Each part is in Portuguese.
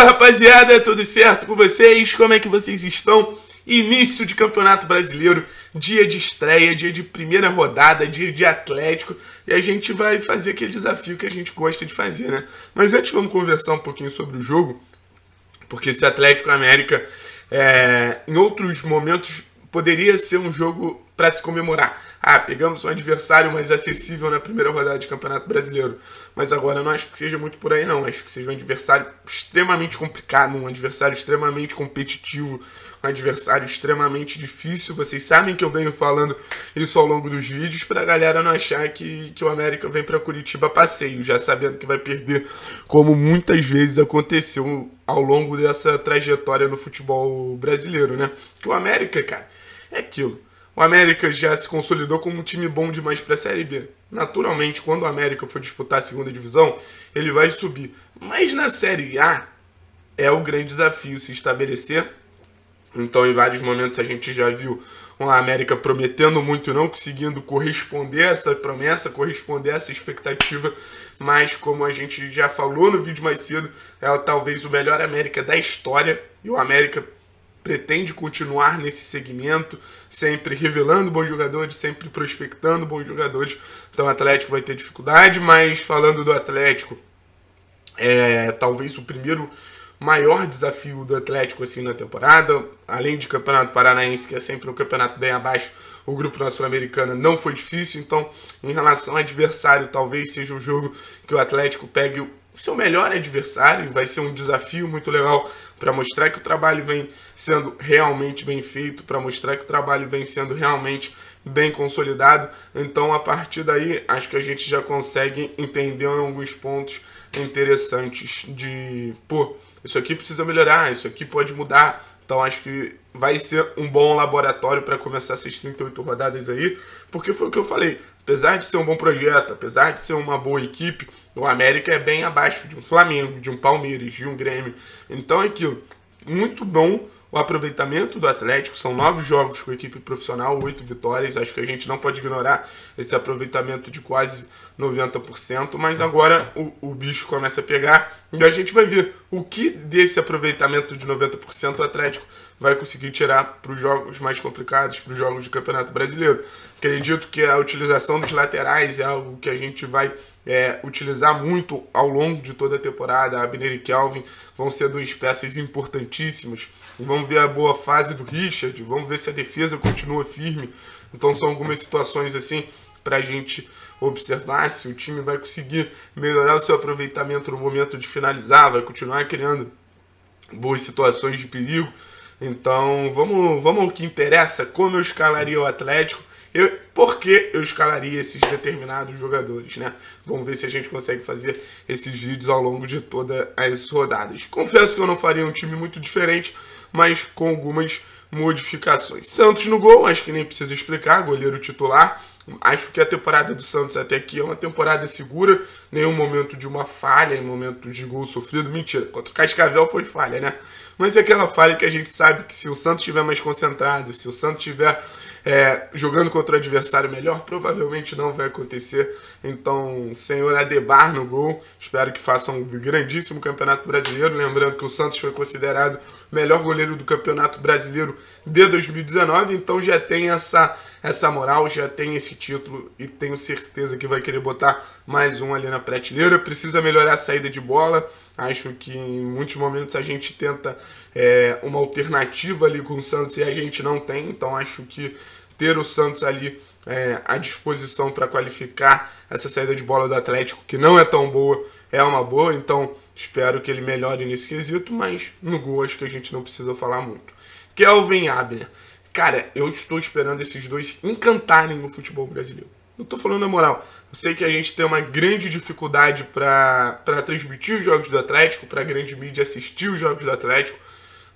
Fala rapaziada, tudo certo com vocês? Como é que vocês estão? Início de Campeonato Brasileiro, dia de estreia, dia de primeira rodada, dia de Atlético, e a gente vai fazer aquele desafio que a gente gosta de fazer, né? Mas antes vamos conversar um pouquinho sobre o jogo, porque esse Atlético América, é, em outros momentos, poderia ser um jogo para se comemorar. Ah, pegamos um adversário mais acessível na primeira rodada de Campeonato Brasileiro. Mas agora eu não acho que seja muito por aí, não. Acho que seja um adversário extremamente complicado, um adversário extremamente competitivo, um adversário extremamente difícil. Vocês sabem que eu venho falando isso ao longo dos vídeos para a galera não achar que, que o América vem para Curitiba passeio, já sabendo que vai perder, como muitas vezes aconteceu ao longo dessa trajetória no futebol brasileiro, né? Que o América, cara, é aquilo o América já se consolidou como um time bom demais para a Série B. Naturalmente, quando o América for disputar a segunda divisão, ele vai subir. Mas na Série A é o grande desafio se estabelecer. Então, em vários momentos a gente já viu o América prometendo muito e não conseguindo corresponder a essa promessa, corresponder a essa expectativa. Mas, como a gente já falou no vídeo mais cedo, é talvez o melhor América da história. E o América pretende continuar nesse segmento, sempre revelando bons jogadores, sempre prospectando bons jogadores. Então o Atlético vai ter dificuldade, mas falando do Atlético, é talvez o primeiro maior desafio do Atlético assim na temporada, além de Campeonato Paranaense, que é sempre um campeonato bem abaixo, o grupo na Sul-Americana não foi difícil, então em relação ao adversário, talvez seja o jogo que o Atlético pegue o seu melhor adversário. Vai ser um desafio muito legal para mostrar que o trabalho vem sendo realmente bem feito, para mostrar que o trabalho vem sendo realmente bem consolidado. Então, a partir daí, acho que a gente já consegue entender alguns pontos interessantes de, pô, isso aqui precisa melhorar, isso aqui pode mudar, então acho que vai ser um bom laboratório para começar essas 38 rodadas aí, porque foi o que eu falei. Apesar de ser um bom projeto, apesar de ser uma boa equipe, o América é bem abaixo de um Flamengo, de um Palmeiras, de um Grêmio. Então é aquilo. Muito bom o aproveitamento do Atlético. São nove jogos com a equipe profissional, oito vitórias. Acho que a gente não pode ignorar esse aproveitamento de quase 90%. Mas agora o, o bicho começa a pegar e a gente vai ver o que desse aproveitamento de 90% o Atlético vai conseguir tirar para os jogos mais complicados, para os jogos de Campeonato Brasileiro. Acredito que a utilização dos laterais é algo que a gente vai é, utilizar muito ao longo de toda a temporada. Abner e Kelvin vão ser duas peças importantíssimas. Vamos ver a boa fase do Richard, vamos ver se a defesa continua firme. Então são algumas situações assim para a gente observar se o time vai conseguir melhorar o seu aproveitamento no momento de finalizar, vai continuar criando boas situações de perigo. Então vamos, vamos ao que interessa, como eu escalaria o Atlético. e por que eu escalaria esses determinados jogadores, né? Vamos ver se a gente consegue fazer esses vídeos ao longo de todas as rodadas. Confesso que eu não faria um time muito diferente, mas com algumas modificações. Santos no gol, acho que nem precisa explicar, goleiro titular. Acho que a temporada do Santos até aqui é uma temporada segura, nenhum momento de uma falha, em momento de gol sofrido. Mentira, contra o Cascavel foi falha, né? Mas é aquela falha que a gente sabe que se o Santos estiver mais concentrado, se o Santos tiver é, jogando contra o adversário melhor, provavelmente não vai acontecer. Então, senhor Adebar no gol, espero que faça um grandíssimo campeonato brasileiro. Lembrando que o Santos foi considerado melhor goleiro do campeonato brasileiro de 2019, então já tem essa essa moral, já tem esse título e tenho certeza que vai querer botar mais um ali na prateleira. Precisa melhorar a saída de bola. Acho que em muitos momentos a gente tenta é, uma alternativa ali com o Santos e a gente não tem. Então acho que ter o Santos ali é, à disposição para qualificar essa saída de bola do Atlético, que não é tão boa, é uma boa. Então espero que ele melhore nesse quesito, mas no gol acho que a gente não precisa falar muito. Kelvin Abner. Cara, eu estou esperando esses dois encantarem o futebol brasileiro. Não estou falando na moral. Eu sei que a gente tem uma grande dificuldade para transmitir os jogos do Atlético, para a grande mídia assistir os jogos do Atlético,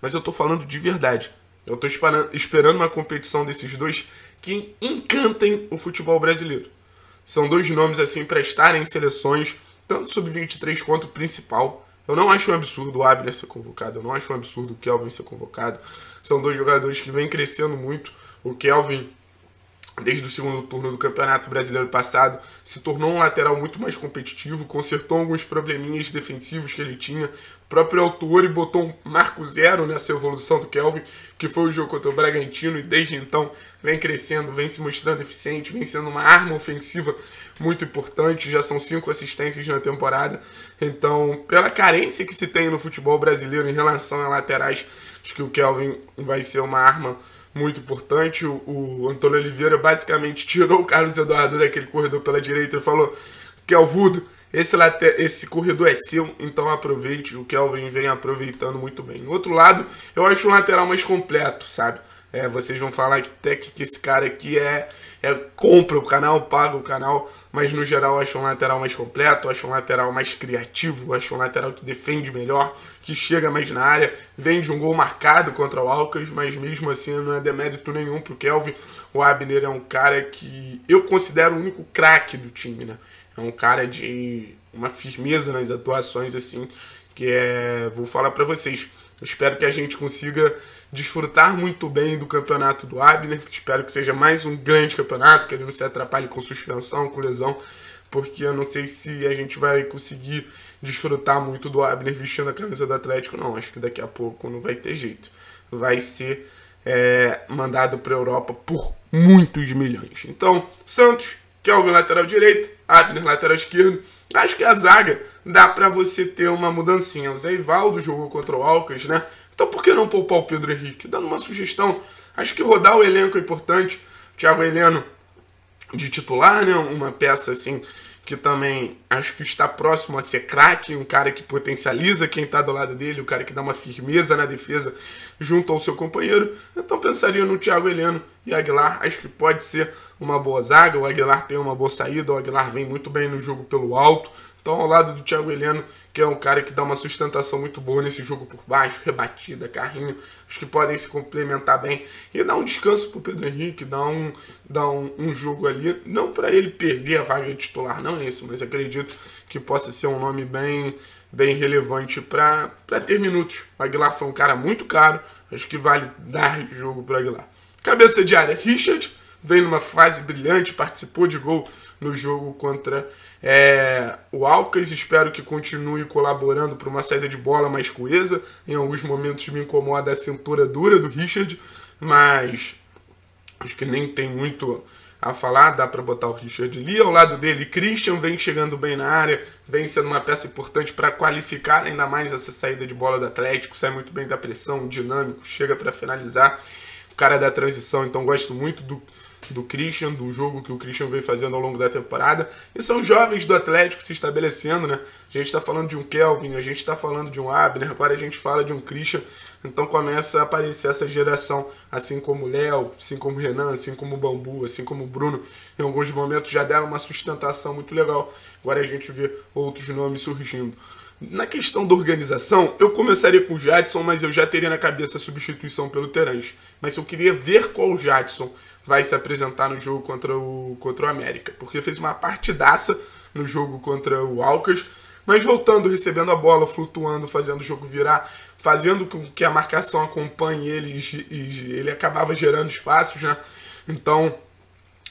mas eu estou falando de verdade. Eu estou esperando uma competição desses dois que encantem o futebol brasileiro. São dois nomes assim para estarem em seleções, tanto sub-23 quanto principal. Eu não acho um absurdo o Abner ser convocado, eu não acho um absurdo o Kelvin ser convocado. São dois jogadores que vêm crescendo muito. O Kelvin desde o segundo turno do Campeonato Brasileiro passado, se tornou um lateral muito mais competitivo, consertou alguns probleminhas defensivos que ele tinha, o próprio autor e botou um marco zero nessa evolução do Kelvin, que foi o jogo contra o Bragantino, e desde então vem crescendo, vem se mostrando eficiente, vem sendo uma arma ofensiva muito importante, já são cinco assistências na temporada, então pela carência que se tem no futebol brasileiro em relação a laterais, Acho que o Kelvin vai ser uma arma muito importante. O, o Antônio Oliveira basicamente tirou o Carlos Eduardo daquele corredor pela direita e falou: Kelvudo, esse, late... esse corredor é seu, então aproveite. O Kelvin vem aproveitando muito bem. No outro lado, eu acho um lateral mais completo, sabe? É, vocês vão falar que até que, esse cara aqui é, é compra o canal, paga o canal, mas no geral acho um lateral mais completo, acho um lateral mais criativo, acho um lateral que defende melhor, que chega mais na área, vende um gol marcado contra o Alcas, mas mesmo assim não é demérito nenhum pro Kelvin. O Abner é um cara que eu considero o único craque do time, né? É um cara de uma firmeza nas atuações, assim, que é, vou falar para vocês. Eu espero que a gente consiga desfrutar muito bem do campeonato do Abner. Espero que seja mais um grande campeonato, que ele não se atrapalhe com suspensão, com lesão, porque eu não sei se a gente vai conseguir desfrutar muito do Abner vestindo a camisa do Atlético, não. Acho que daqui a pouco não vai ter jeito. Vai ser é, mandado para a Europa por muitos milhões. Então, Santos, Kelvin é lateral direito, Abner lateral esquerdo. Acho que a zaga dá para você ter uma mudancinha. O Zé Ivaldo jogou contra o Alcas, né? Então por que não poupar o Pedro Henrique? Dando uma sugestão. Acho que rodar o elenco é importante. O Thiago Heleno de titular, né? Uma peça assim que também acho que está próximo a ser craque, um cara que potencializa quem está do lado dele, um cara que dá uma firmeza na defesa junto ao seu companheiro. Então pensaria no Thiago Heleno e Aguilar, acho que pode ser uma boa zaga. O Aguilar tem uma boa saída, o Aguilar vem muito bem no jogo pelo alto, então, ao lado do Thiago Heleno, que é um cara que dá uma sustentação muito boa nesse jogo por baixo, rebatida, carrinho, os que podem se complementar bem. E dá um descanso para o Pedro Henrique, dá um, dá um, um jogo ali. Não para ele perder a vaga de titular, não é isso, mas acredito que possa ser um nome bem, bem relevante para ter minutos. O Aguilar foi um cara muito caro, acho que vale dar jogo para Aguilar. Cabeça de área, Richard vem numa fase brilhante, participou de gol no jogo contra é, o Alcas. Espero que continue colaborando para uma saída de bola mais coesa. Em alguns momentos me incomoda a cintura dura do Richard, mas acho que nem tem muito a falar, dá para botar o Richard ali ao lado dele. Christian vem chegando bem na área, vem sendo uma peça importante para qualificar ainda mais essa saída de bola do Atlético, sai muito bem da pressão, dinâmico, chega para finalizar. O cara da transição, então gosto muito do, do Christian, do jogo que o Christian vem fazendo ao longo da temporada. E são jovens do Atlético se estabelecendo, né? A gente está falando de um Kelvin, a gente está falando de um Abner, agora a gente fala de um Christian. Então começa a aparecer essa geração, assim como o Léo, assim como o Renan, assim como o Bambu, assim como o Bruno. Em alguns momentos já deram uma sustentação muito legal. Agora a gente vê outros nomes surgindo. Na questão da organização, eu começaria com o Jadson, mas eu já teria na cabeça a substituição pelo Terence Mas eu queria ver qual o Jadson vai se apresentar no jogo contra o, contra o América, porque fez uma partidaça no jogo contra o Alcas, mas voltando, recebendo a bola, flutuando, fazendo o jogo virar, fazendo com que a marcação acompanhe ele e ele acabava gerando espaços, né? Então,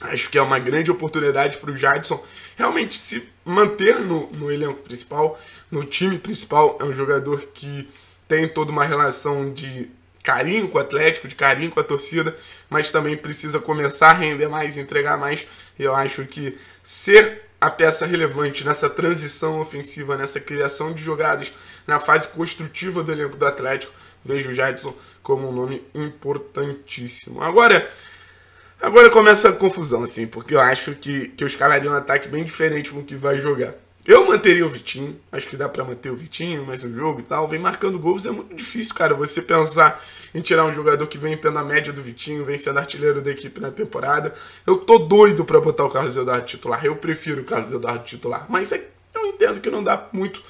Acho que é uma grande oportunidade para o Jadson realmente se manter no, no elenco principal, no time principal. É um jogador que tem toda uma relação de carinho com o Atlético, de carinho com a torcida, mas também precisa começar a render mais, entregar mais. E eu acho que ser a peça relevante nessa transição ofensiva, nessa criação de jogadas, na fase construtiva do elenco do Atlético, vejo o Jadson como um nome importantíssimo. Agora. Agora começa a confusão, assim, porque eu acho que, que eu escalaria um ataque bem diferente com o que vai jogar. Eu manteria o Vitinho, acho que dá para manter o Vitinho, mais um jogo e tal. Vem marcando gols, é muito difícil, cara, você pensar em tirar um jogador que vem tendo a média do Vitinho, vem sendo artilheiro da equipe na temporada. Eu tô doido para botar o Carlos Eduardo titular, eu prefiro o Carlos Eduardo titular, mas é, eu entendo que não dá muito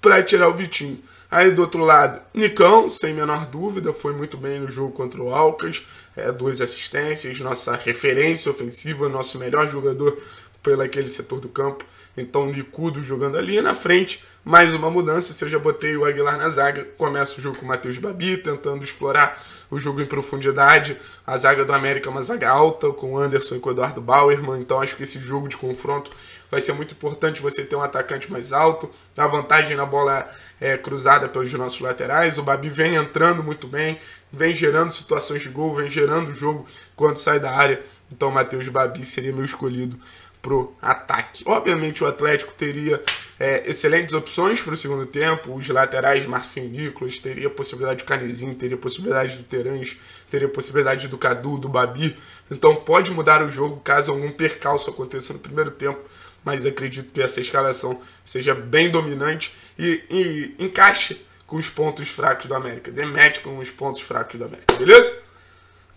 para tirar o Vitinho. Aí do outro lado, Nicão, sem menor dúvida, foi muito bem no jogo contra o Alcas, é, duas assistências, nossa referência ofensiva, nosso melhor jogador pelo aquele setor do campo. Então, Nicudo jogando ali na frente. Mais uma mudança, se eu já botei o Aguilar na zaga, começa o jogo com o Matheus Babi, tentando explorar o jogo em profundidade. A zaga do América é uma zaga alta, com Anderson e com Eduardo Bauerman. Então, acho que esse jogo de confronto vai ser muito importante você ter um atacante mais alto. A vantagem na bola é, é cruzada pelos nossos laterais. O Babi vem entrando muito bem, vem gerando situações de gol, vem gerando o jogo quando sai da área. Então, Matheus Babi seria meu escolhido pro ataque. Obviamente o Atlético teria é, excelentes opções para o segundo tempo, os laterais Marcinho Nicolas, teria possibilidade do Canezinho, teria possibilidade do Terãs, teria possibilidade do Cadu, do Babi. Então pode mudar o jogo caso algum percalço aconteça no primeiro tempo, mas acredito que essa escalação seja bem dominante e, e encaixe com os pontos fracos do América, demete com os pontos fracos do América, beleza?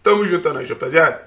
Tamo juntando, rapaziada.